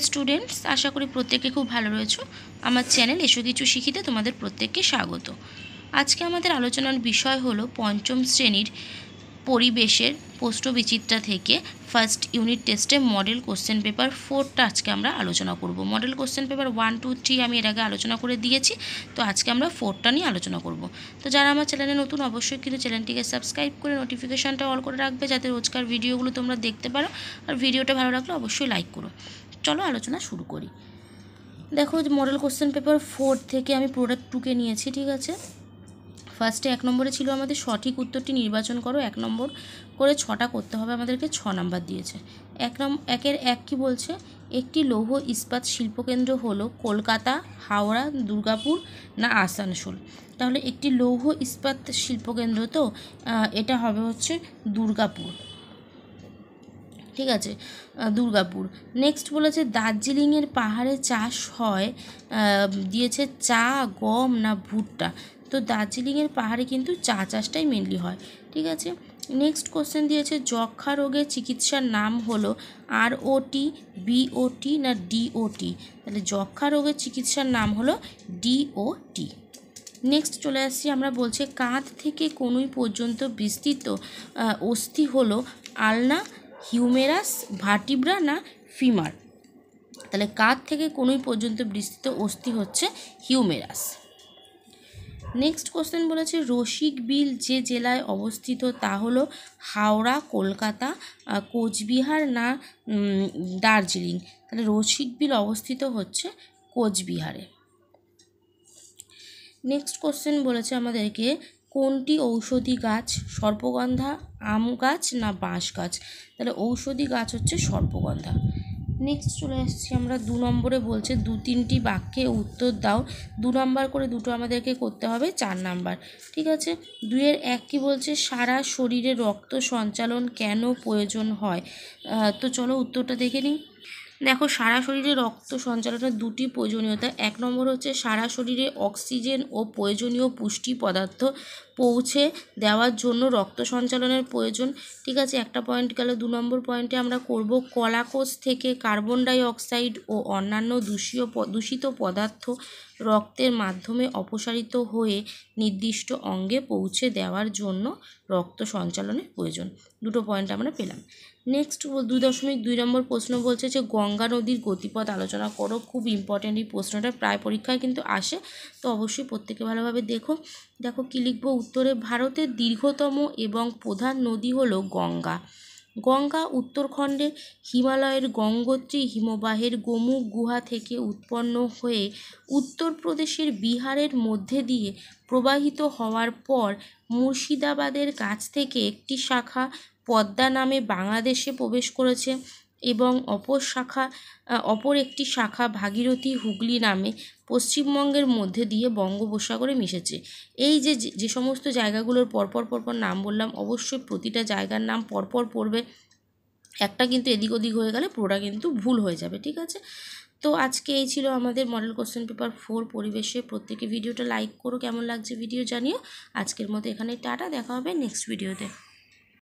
dear students আশা করি প্রত্যেকে খুব ভালো রয়েছে আমার চ্যানেল এসো কিছু শিখিতে তোমাদের প্রত্যেককে স্বাগত আজকে আমাদের আলোচনার বিষয় হলো পঞ্চম শ্রেণীর পরিবেশের পোস্টবিচিত্রা থেকে ফার্স্ট ইউনিট টেস্টে মডেল কোশ্চেন পেপার ফোরটা আজকে আমরা আলোচনা করব model question paper one two three আমি এর আগে আলোচনা করে দিয়েছি তো আজকে আমরা ফোরটা নিয়ে আলোচনা করব তো যারা আমার চ্যানেলে নতুন অবশ্যই কিন্তু চ্যানেলটিকে সাবস্ক্রাইব করে নোটিফিকেশানটা অল করে রাখবে যাতে রোজকার ভিডিওগুলো তোমরা দেখতে পারো আর ভিডিওটা ভালো লাগলে অবশ্যই লাইক করো চলো আলোচনা শুরু করি দেখো মডেল কোশ্চেন পেপার ফোর থেকে আমি প্রোডাক্ট টুকে নিয়েছি ঠিক আছে ফার্স্টে এক নম্বরে ছিল আমাদের সঠিক উত্তরটি নির্বাচন করো এক নম্বর করে ছটা করতে হবে আমাদেরকে ছ নম্বর দিয়েছে এক নম একের এক কি বলছে একটি লৌহ ইস্পাত শিল্পকেন্দ্র হলো কলকাতা হাওড়া দুর্গাপুর না আসানসোল তাহলে একটি লৌহ ইস্পাত শিল্পকেন্দ্র তো এটা হবে হচ্ছে দুর্গাপুর ঠিক আছে দুর্গাপুর নেক্সট বলেছে দার্জিলিংয়ের পাহাড়ে চাষ হয় দিয়েছে চা গম না ভুট্টা তো দার্জিলিংয়ের পাহাড়ে কিন্তু চা চাষটাই মেনলি হয় ঠিক আছে নেক্সট কোশ্চেন দিয়েছে যক্ষা রোগের চিকিৎসার নাম হলো আর ওটি বিওটি না ডিওটি তাহলে যক্ষা রোগের চিকিৎসার নাম হলো ডিওটি নেক্সট চলে আসছি আমরা বলছি কাঁধ থেকে কনুই পর্যন্ত বিস্তৃত অস্থি হলো আলনা হিউমেরাস ভার্টিব্রা না ফিমার তাহলে কাঁধ থেকে কোনোই পর্যন্ত বিস্তৃত অস্থি হচ্ছে হিউমেরাস নেক্সট কোশ্চেন বলেছে রসিক বিল যে জেলায় অবস্থিত তা হলো হাওড়া কলকাতা কোচবিহার না দার্জিলিং তাহলে রসিক বিল অবস্থিত হচ্ছে কোচবিহারে নেক্সট কোশ্চেন বলেছে আমাদেরকে কোনটি ঔষধি গাছ সর্পগন্ধা আম গাছ না বাঁশ গাছ তাহলে ঔষধি গাছ হচ্ছে সর্পগন্ধা নেক্সট চলে আসছি আমরা দু নম্বরে বলছে দু তিনটি বাক্যে উত্তর দাও দু নম্বর করে দুটো আমাদেরকে করতে হবে চার নাম্বার ঠিক আছে দুইয়ের এক কি বলছে সারা শরীরে রক্ত সঞ্চালন কেন প্রয়োজন হয় তো চলো উত্তরটা দেখে নিই দেখো সারা শরীরে রক্ত সঞ্চালনের দুটি প্রয়োজনীয়তা এক নম্বর হচ্ছে সারা শরীরে অক্সিজেন ও প্রয়োজনীয় পুষ্টি পদার্থ পৌঁছে দেওয়ার জন্য রক্ত সঞ্চালনের প্রয়োজন ঠিক আছে একটা পয়েন্ট গেল দু নম্বর পয়েন্টে আমরা করব কলাকোষ থেকে কার্বন ডাইঅক্সাইড ও অন্যান্য দূষীয় দূষিত পদার্থ রক্তের মাধ্যমে অপসারিত হয়ে নির্দিষ্ট অঙ্গে পৌঁছে দেওয়ার জন্য রক্ত সঞ্চালনের প্রয়োজন দুটো পয়েন্ট আমরা পেলাম নেক্সট দুই দশমিক দুই নম্বর প্রশ্ন বলছে যে গঙ্গা নদীর গতিপথ আলোচনা করো খুব ইম্পর্ট্যান্ট এই প্রশ্নটা প্রায় পরীক্ষায় কিন্তু আসে তো অবশ্যই প্রত্যেকে ভালোভাবে দেখো দেখো কী লিখবো উত্তরে ভারতের দীর্ঘতম এবং প্রধান নদী হল গঙ্গা গঙ্গা উত্তরখণ্ডে হিমালয়ের গঙ্গোত্রী হিমবাহের গোমুখ গুহা থেকে উৎপন্ন হয়ে উত্তরপ্রদেশের বিহারের মধ্যে দিয়ে প্রবাহিত হওয়ার পর মুর্শিদাবাদের কাছ থেকে একটি শাখা পদ্মা নামে বাংলাদেশে প্রবেশ করেছে এবং অপর শাখা অপর একটি শাখা ভাগীরথী হুগলি নামে পশ্চিমবঙ্গের মধ্যে দিয়ে বঙ্গোপসাগরে মিশেছে এই যে যে সমস্ত জায়গাগুলোর পরপর পরপর নাম বললাম অবশ্যই প্রতিটা জায়গার নাম পরপর পড়বে একটা কিন্তু এদিক ওদিক হয়ে গেলে পুরোটা কিন্তু ভুল হয়ে যাবে ঠিক আছে তো আজকে এই ছিল আমাদের মডেল কোশ্চেন পেপার ফোর পরিবেশে প্রত্যেকে ভিডিওটা লাইক করো কেমন লাগছে ভিডিও জানিও আজকের মতো এখানে টাটা দেখা হবে নেক্সট ভিডিওতে